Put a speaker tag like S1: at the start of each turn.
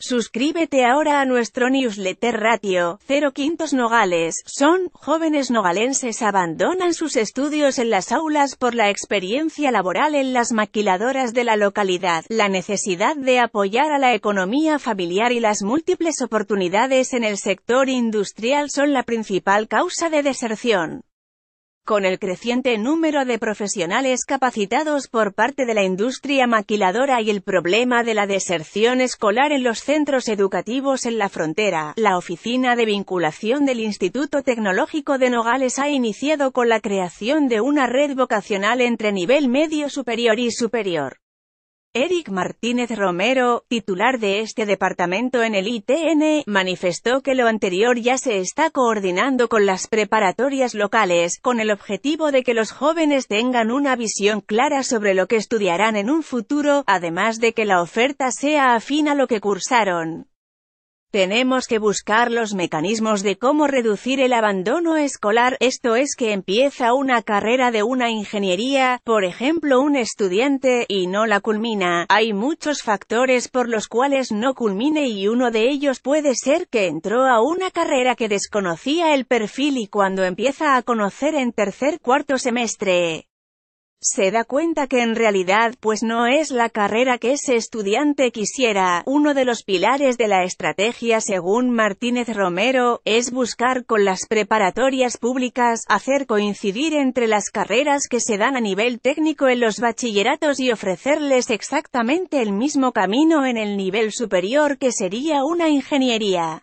S1: Suscríbete ahora a nuestro newsletter Ratio quintos Nogales. Son jóvenes nogalenses abandonan sus estudios en las aulas por la experiencia laboral en las maquiladoras de la localidad, la necesidad de apoyar a la economía familiar y las múltiples oportunidades en el sector industrial son la principal causa de deserción. Con el creciente número de profesionales capacitados por parte de la industria maquiladora y el problema de la deserción escolar en los centros educativos en la frontera, la Oficina de Vinculación del Instituto Tecnológico de Nogales ha iniciado con la creación de una red vocacional entre nivel medio superior y superior. Eric Martínez Romero, titular de este departamento en el ITN, manifestó que lo anterior ya se está coordinando con las preparatorias locales, con el objetivo de que los jóvenes tengan una visión clara sobre lo que estudiarán en un futuro, además de que la oferta sea afín a lo que cursaron. Tenemos que buscar los mecanismos de cómo reducir el abandono escolar, esto es que empieza una carrera de una ingeniería, por ejemplo un estudiante, y no la culmina. Hay muchos factores por los cuales no culmine y uno de ellos puede ser que entró a una carrera que desconocía el perfil y cuando empieza a conocer en tercer cuarto semestre, se da cuenta que en realidad pues no es la carrera que ese estudiante quisiera. Uno de los pilares de la estrategia según Martínez Romero, es buscar con las preparatorias públicas, hacer coincidir entre las carreras que se dan a nivel técnico en los bachilleratos y ofrecerles exactamente el mismo camino en el nivel superior que sería una ingeniería.